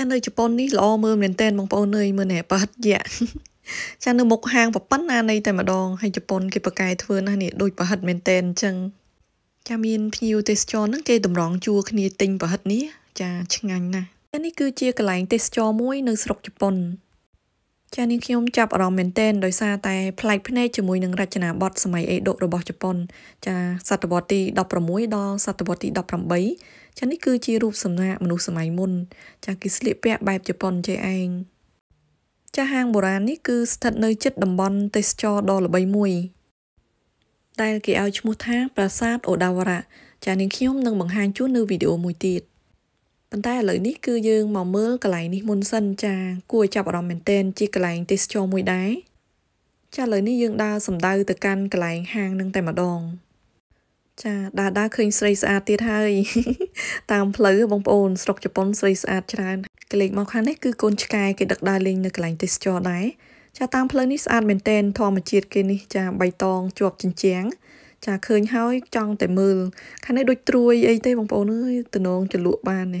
ចានៅជប៉ុននេះល្អមើលមែនតើបងប្អូនអើយមើលណែប៉ាត់យ៉ាចានៅមុខហាងប៉ប៉ិនណានៃតែម្ដងហើយជប៉ុនគេប្រកែធ្វើណាស់នេះដូចប្រហិតមែនតើអញ្ចឹងចាមានភ្ញៀវទេសចរហ្នឹងគេតម្រង់ជួរគ្នាទិញប្រហិតនេះចាឆ្ងាញ់ណាស់ចានេះគឺជាកន្លែង ទេសចរមួយនៅស្រុកជប៉ុនចានាងខ្ញុំចាប់អារម្មណ៍មែនទែនដោយសារតែប្លែកភ្នែកជាមួយនឹងរចនាបថសម័យអេដូរបស់ជប៉ុន ចាសតវត្សទី16ដល់សតវត្សទី18ចានេះគឺជារូបសំណាកមនុស្សសម័យមុនចាគេស្លៀកពាក់បែបជប៉ុនចេឯងចាហាងបុរាណនេះគឺស្ថិតនៅជិតតំបន់ទេសចរដ៏ល្បីមួយដែលគេឲ្យឈ្មោះថាប្រាសាទអូដាវរៈចានាងខ្ញុំនឹងបង្ហាញជូននៅវីដេអូមួយទៀតប៉ុន្តែឥឡូវនេះគឺយើងមកមើលកន្លែងនេះមុនសិនចាគួរចាប់អារម្មណ៍មែនទែនជាកន្លែងទេសចរមួយដែរចាឥឡូវនេះយើងដើរសំដៅទៅកាន់កន្លែងហាងនឹងតែម្ដងចាដាដាឃើញស្រីស្អាតទៀតហើយតាមផ្លូវបងប្អូនស្រុកជប៉ុនស្រីស្អាតច្រើនកលេចមកខាងនេះគឺកូនឆ្កែគេដឹកដើរលេងនៅកន្លែងទេសចរដែរចាតាមផ្លូវនេះស្អាតមែនទែនធម្មជាតិគេនេះចាបៃតងជាប់ជញ្ជាំងចាឃើញហើយចង់តែមើលខាងនេះដូចត្រួយអីទេបងប្អូនអើយតំណងចលក់បានទេ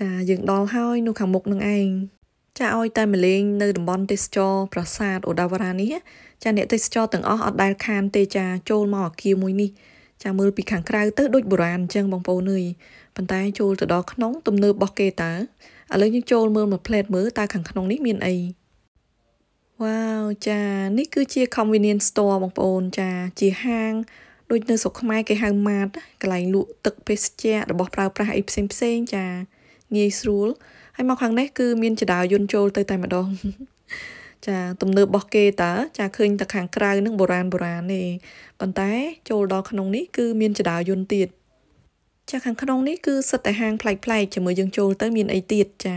ចាយើងដល់ហើយ នៅខាងមុខនឹងឯងចាឲ្យ តែម្លេង នៅតំបន់ទេសចរប្រាសាទអូដាវរ៉ានេះចាអ្នកទេសចរទាំងអស់អត់ដែលខានទេចាចូលមកអាគារមួយនេះចាំមើលពីខាងក្រៅទៅដូចបុរាណអញ្ចឹងបងប្អូនអើយប៉ុន្តែចូលទៅដល់ក្នុង ទំនើបរបស់គេតើឥឡូវយើងចូលមើលមួយផ្លេតមើលតើខាងក្នុងនេះមានអីវ៉ាវចានេះគឺជា convenience store បងប្អូនចាជាហាងដូចនៅស្រុកខ្មែរគេហៅម៉ាតកន្លែងលក់ទឹកភេសជ្ជៈរបស់ប្រើប្រាស់អីផ្សេងផ្សេងចាងាយស្រួលហើយមកខាងនេះគឺ មានចដារយន្តចូលទៅតែម្ដងចាទំនើបរបស់គេតើចាឃើញតែខាងក្រៅនឹងបុរាណបុរាណទេប៉ុន្តែ ចូលដល់ក្នុងនេះគឺមានចដារយន្តទៀតចាខាងក្នុងនេះគឺសិតតែហាងប្លែកៗជាមួយយើងចូលទៅ មានអីទៀតចា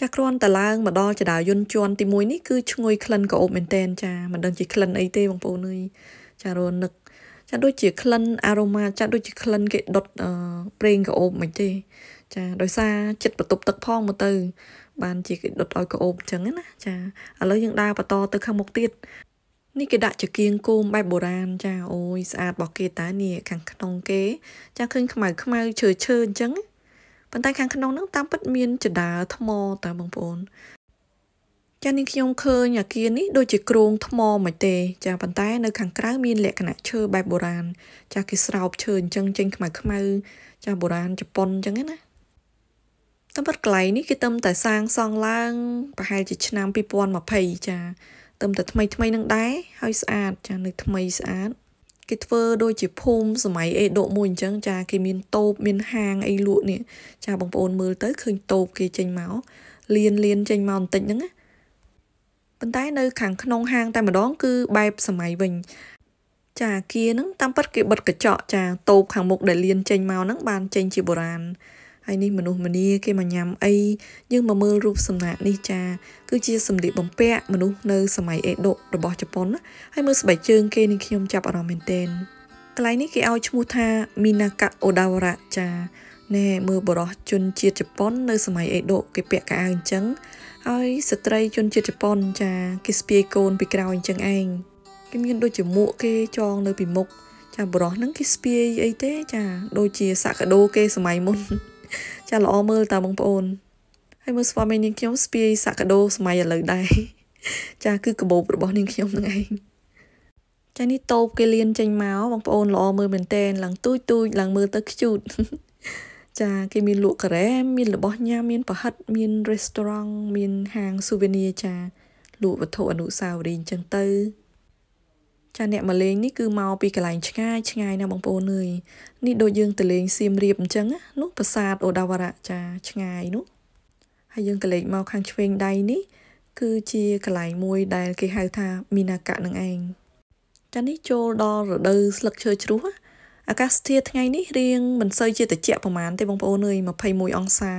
ចាគ្រាន់តែឡើងមកដល់ចដារយន្តជាន់ទី1នេះគឺឈ្ងុយក្លិនក្អូបមែនតែនចាមិនដឹងជាក្លិនអីទេបងប្អូនអើយចារនឹកចាដូចជាក្លិនអារ៉ូម៉ាចាដូចជាក្លិនគេដុតប្រេងក្អូបមិនទេចាដោយសារចិត្តបន្ទប់ទឹកផងមកទៅបានជាគេដុតឲ្យក្អូបអញ្ចឹងណាចាឥឡូវយើងដើរបន្ត ទៅខាងមុខទៀត នេះគេដាក់ជាគៀងគោមបែបបុរាណចាអូយស្អាតរបស់គេតានេះខាងក្នុងគេចាឃើញខ្មៅខ្មៅឈើឈើអញ្ចឹងប៉ុន្តែខាងក្នុងហ្នឹងតាមពិតមានចដាលថ្មតើបងប្អូនចានេះខ្ញុំឃើញអាគារនេះដូចជាគ្រោងថ្មមិនទេ ចាប៉ុន្តែ នៅខាងក្រៅមានលក្ខណៈឈើបែបបុរាណចាគេស្រោបឈើអញ្ចឹងចេញខ្មៅខ្មៅ ចាបុរាណជប៉ុនអញ្ចឹងណាតាមពិតកន្លែងនេះគេទៅតែសាងសង់ឡើងប្រហែលជាឆ្នាំ2020ចាទៅតែថ្មីថ្មីនឹងដែរហើយស្អាតចានៅថ្មីស្អាតគេធ្វើដូចជាភូមិសម័យអេដូមួយអញ្ចឹងចា គេមានតូបមានហាងអីលក់នេះចាបងប្អូនមើលទៅឃើញតូបគេចេញមកលៀនលៀនចេញមកបន្តិចហ្នឹងណាប៉ុន្តែនៅខាងក្នុងហាងតែម្ដងគឺបែបសម័យវិញ ចាគៀហ្នឹងតាមពិតគេបិទកញ្ចក់ចាតូបខាងមុខដែលលៀនចេញមកហ្នឹងបានចេញជាបុរាណហើយនេះមនុស្សម្នាគេមកញ៉ាំអីយើងមកមើលរូបសំណាកនេះចា គឺជាសម្លៀកបំពាក់មនុស្សនៅសម័យអេដុរបស់ជប៉ុនហើយមើលស្បែកជើងគេនេះខ្ញុំចាប់អារម្មណ៍មែនទែនកន្លែងនេះគេឲ្យឈ្មោះថា Minaka Odawara ចាណែមើលបរោះជនជាតិជប៉ុននៅសម័យអេដុគេពាក់កៅអៅអញ្ចឹងហើយស្ត្រីជនជាតិជប៉ុនចាគេស្ពាយកូនពីក្រោយអញ្ចឹងឯងគេមានដូចជាមួកគេចងនៅពីមុខចាបរោះហ្នឹងគេស្ពាយអីទេចា ដូចជាសាក់ដោគេសម័យមុនចាល្អមើលតើបងប្អូនហើយមើលស្វាមីនាងខ្ញុំស្ពាយសាក់កដោសម័យឥឡូវដែរចាគឺកបោបរបស់នាងខ្ញុំហ្នឹងឯងចានេះតូបគេលៀនចេញមកបងប្អូន ល្អមើលមែនតែនឡើងទូចទូចឡើងមើលទៅខ្ជូតចាគេមានលក់ការ៉េមមានរបស់ញ៉ាំមានប្រហិតមាន restaurant មានហាង souvenir ចាលក់វត្ថុអនុស្សាវរីយ៍អញ្ចឹងទៅចាអ្នកមកលេងនេះគឺមកពីកន្លែងឆ្ងាយឆ្ងាយណាបងប្អូនអើយនេះដូចយើងទៅលេងសៀមរាបអញ្ចឹងនោះប្រាសាទអូដាវរៈចាឆ្ងាយនោះហើយយើងក៏លេងមកខាងឆ្វេងដៃនេះ គឺជាកន្លែងមួយដែលគេហៅថាមីនាកៈនឹងឯងចានេះចូលដល់រដូវស្លឹកឈើជ្រុះអាកាសធាតុថ្ងៃនេះរៀងមិនសូវជាត្រជាក់ប្រហែលទេបងប្អូនអើយ21អង្សា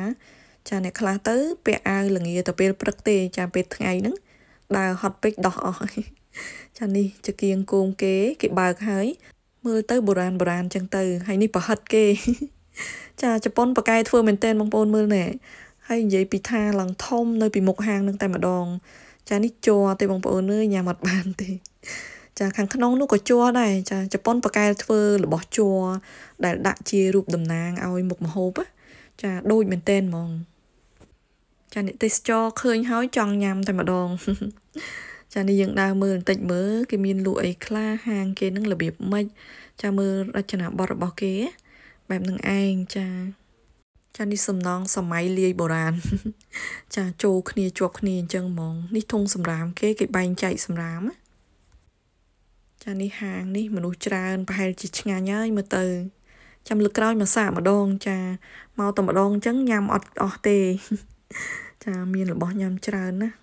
ចាអ្នកខ្លះទៅពាក់អាវល្ងាទៅពេលព្រឹកទេចាពេលថ្ងៃហ្នឹងដើរហត់ពេកដោះអស់ចានេះចកៀងគោមគេ គេបើកហើយ មើលទៅបុរាណបុរាណចឹងទៅហើយនេះប្រហិតគេ ចាជប៉ុនប៉ាកែធ្វើមែនតើបងប្អូនមើលណែហើយនិយាយពីថាឡើងធំនៅពីមុខហាងនឹងតែម្ដង ចានេះជ័រទេបងប្អូនអើយញ៉ាំអត់បានទេចា ខាងក្នុង នោះក៏ជ័រដែរចាជប៉ុនប៉ាកែធ្វើរបស់ជ័រដែលដាក់ជារូបតំណាងឲ្យមុខម្ហូប ចាដូចមែនតើហ្មងចាអ្នកទេសចរឃើញហើយចង់ញ៉ាំតែម្ដងចានេះយើងដើរមើលបន្តិចមើលគេមានលក់អីខ្លះហាងគេនឹងរបៀបម៉េចចាមើលរចនាប័ទ្មរបស់គេបែបនឹងឯងចា ចានេះសំណងសម័យលាយបុរាណចាចូលគ្នាជាប់គ្នាអញ្ចឹងហ្មងនេះធុងសំរាម គេគេបែងចែកសំរាម ចានេះហាងនេះមនុស្សច្រើនប្រហែលជាឆ្ងាញ់ហើយមើលទៅចាំលើកក្រោយមកសាកម្ដង ចាមកតែម្ដងអញ្ចឹងញ៉ាំអត់អស់ទេ ចាមានរបស់ញ៉ាំច្រើនណាស់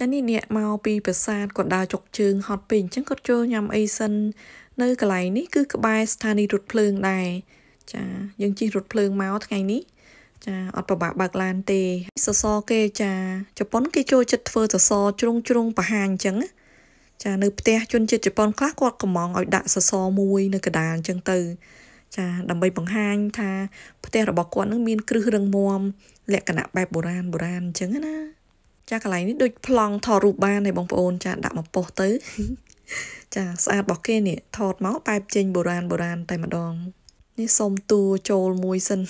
តែនេះអ្នកមកពីប្រាសាទគាត់ដើរចុកជើងហត់ពេកអញ្ចឹងគាត់ចូលញ៉ាំអីសិននៅកន្លែងនេះគឺ ក្បែរស្ថានីយ៍រថភ្លើងដែរចាយើងជិះរថភ្លើងមកថ្ងៃនេះចាអត់ប្របាក់បើកឡានទេសសរគេចាជប៉ុនគេចូលចិត្តធ្វើសសរជ្រុង ជ្រុងបរិຫານអញ្ចឹង ចានៅផ្ទះជនជាតិជប៉ុនខ្លះគាត់កំងឲ្យដាក់សសរមួយនៅកដាលអញ្ចឹងទៅចាដើម្បីបង្ហាញថាផ្ទះរបស់គាត់នឹងមានគ្រឹះរឹងមាំលក្ខណៈបែបបុរាណបុរាណអញ្ចឹងណាចាកន្លែងនេះដូចប្លង់ថតរូបបានឯបងប្អូន ចាដាក់មកប៉ុសទៅចាស្អាតរបស់គេនេះថតមកបែបចេញបុរាណបុរាណតែម្ដងនេះសុំតួចូលមួយសិន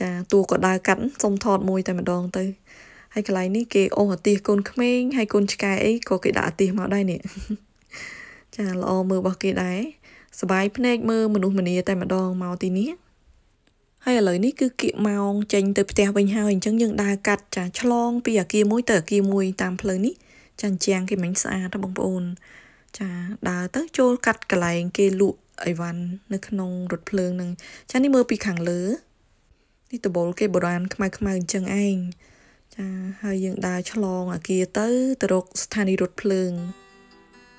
ចាតួក៏ដើរកាត់សុំថតមួយ តែម្ដងទៅហើយកន្លែងនេះគេអូសអាទិសកូនក្មេងហើយកូនឆ្កែអីក៏គេដាក់អាទិសមកដែរនេះចាល្អមើលរបស់គេដែរសបាយភ្នែកមើលមនុស្សម្នាតែម្ដងមកទីនេះហើយឥឡូវនេះគឺគៀកម៉ោងចេញទៅផ្ទះវិញហើយអញ្ចឹងយើងដើរកាត់ចាឆ្លងពីអាគារមួយទៅអាគារមួយតាមផ្លូវនេះចាអញ្ចឹងគេមិញស្អាតបងប្អូន ចាដើរទៅចូលកាត់កន្លែងគេលក់អីវ៉ាន់នៅ ក្នុងរថភ្លើងនឹងចានេះមើលពីខាងលើនេះតបលគេបុរាណខ្មៅខ្មៅអញ្ចឹងឯងចាហើយយើងដើរឆ្លងអាគារទៅទៅរកស្ថានីយ៍រថភ្លើង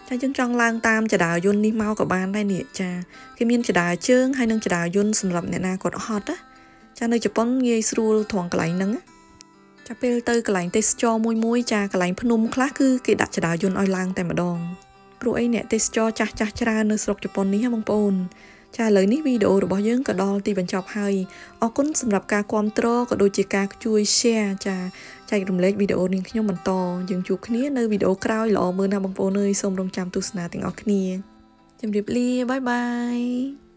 ចាយើងចង់ឡើងតាមចដារយន្តនេះមកក៏បានដែរនេះចាគេមានចដារជើងហើយនិងចដារយន្តសម្រាប់អ្នកណាគាត់ហត់ណាចានៅជប៉ុនងាយស្រួលត្រង់កន្លែងហ្នឹងចាពេលទៅកន្លែងទេសចរមួយមួយចាកន្លែងភ្នំ ខ្លះគឺគេដាក់ចដារយន្តឲ្យឡើងតែម្ដងព្រោះអីអ្នកទេសចរចាស់ចាស់ច្រើននៅស្រុកជប៉ុននេះបងប្អូនចាឥឡូវនេះវីដេអូរបស់យើងក៏ដល់ទីបញ្ចប់ហើយអរគុណសម្រាប់ការគ្រប់គ្រងក៏ដូចជាការជួយ share ចាចែករំលែកវីដេអូនាងខ្ញុំបន្តយើងជួបគ្នានៅវីដេអូក្រោយល្អមើលណាបងប្អូនអើយសូមរងចាំទស្សនាទាំងអស់គ្នាជម្រាបលាបាយបាយ